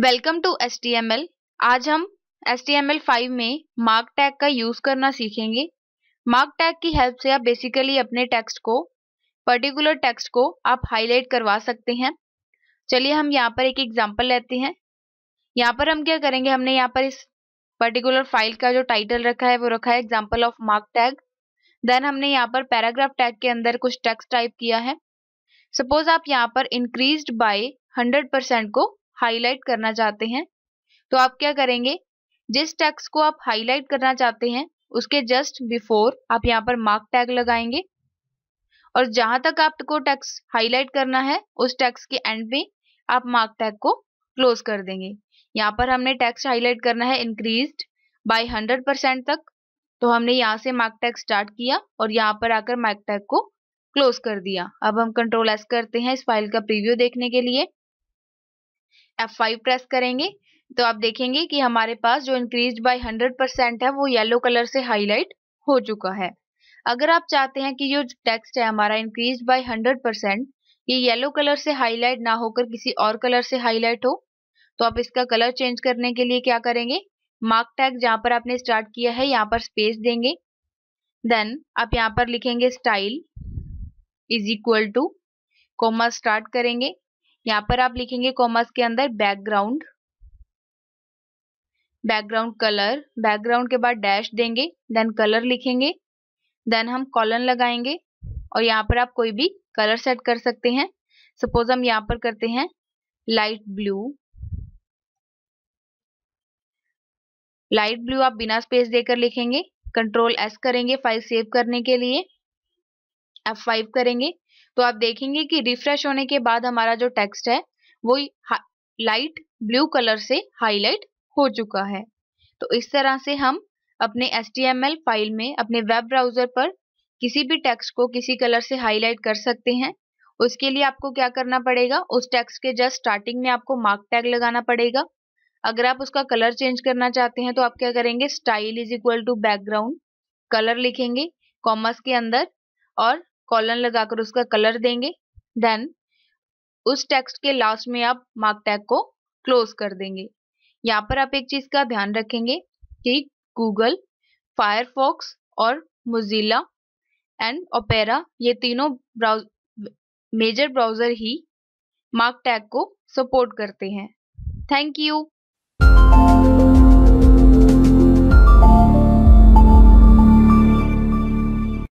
welcome to एस आज हम एस टी में मार्क टैग का यूज करना सीखेंगे मार्क टैग की हेल्प से आप बेसिकली अपने टेक्स्ट को पर्टिकुलर टेक्स्ट को आप हाईलाइट करवा सकते हैं चलिए हम यहाँ पर एक एग्जाम्पल लेते हैं यहाँ पर हम क्या करेंगे हमने यहाँ पर इस पर्टिकुलर फाइल का जो टाइटल रखा है वो रखा है example of mark tag then हमने यहाँ पर पैराग्राफ टैग के अंदर कुछ टेक्स्ट टाइप किया है सपोज आप यहाँ पर इंक्रीज बाय हंड्रेड परसेंट को हाईलाइट करना चाहते हैं तो आप क्या करेंगे जिस टेक्स्ट को आप हाईलाइट करना चाहते हैं उसके जस्ट बिफोर आप यहाँ पर मार्क टैग लगाएंगे और जहां तक आपको टैक्स हाईलाइट करना है उस टैक्स के एंड में आप मार्क टैग को क्लोज कर देंगे यहाँ पर हमने टैक्स हाईलाइट करना है इंक्रीज बाई हंड्रेड परसेंट तक तो हमने यहाँ से मार्क टैग स्टार्ट किया और यहाँ पर आकर मार्क टैग को क्लोज कर दिया अब हम कंट्रोल एस करते हैं इस फाइल का प्रीव्यू देखने के लिए F5 प्रेस करेंगे तो आप देखेंगे कि हमारे पास जो इंक्रीज बाय 100 परसेंट है वो येलो कलर से हाईलाइट हो चुका है अगर आप चाहते हैं कि जो टेक्स्ट है हमारा इंक्रीज बाय 100 परसेंट ये येलो कलर से हाईलाइट ना होकर किसी और कलर से हाईलाइट हो तो आप इसका कलर चेंज करने के लिए क्या करेंगे मार्क टैग जहाँ पर आपने स्टार्ट किया है यहाँ पर स्पेस देंगे देन आप यहाँ पर लिखेंगे style is equal to comma start करेंगे यहां पर आप लिखेंगे कॉमर्स के अंदर बैकग्राउंड बैकग्राउंड कलर बैकग्राउंड के बाद डैश देंगे देन कलर लिखेंगे देन हम कॉलन लगाएंगे और यहाँ पर आप कोई भी कलर सेट कर सकते हैं सपोज हम यहाँ पर करते हैं लाइट ब्लू लाइट ब्लू आप बिना स्पेस देकर लिखेंगे कंट्रोल एस करेंगे फाइल सेव करने के लिए एफ फाइव करेंगे तो आप देखेंगे कि रिफ्रेश होने के बाद हमारा जो टेक्स्ट है वो लाइट ब्लू कलर से हाईलाइट हो चुका है तो इस तरह से हम अपने एस फाइल में अपने वेब ब्राउजर पर किसी भी टेक्स्ट को किसी कलर से हाईलाइट कर सकते हैं उसके लिए आपको क्या करना पड़ेगा उस टेक्स्ट के जस्ट स्टार्टिंग में आपको मार्क टैग लगाना पड़ेगा अगर आप उसका कलर चेंज करना चाहते हैं तो आप क्या करेंगे style is equal to background colour लिखेंगे कॉमर्स के अंदर और कॉलन लगाकर उसका कलर देंगे देन उस टेक्स्ट के लास्ट में आप मार्क टैग को क्लोज कर देंगे यहाँ पर आप एक चीज का ध्यान रखेंगे कि गूगल फायरफॉक्स और मोजिला एंड ओपेरा ये तीनों ब्राउज मेजर ब्राउजर ही मार्क टैग को सपोर्ट करते हैं थैंक यू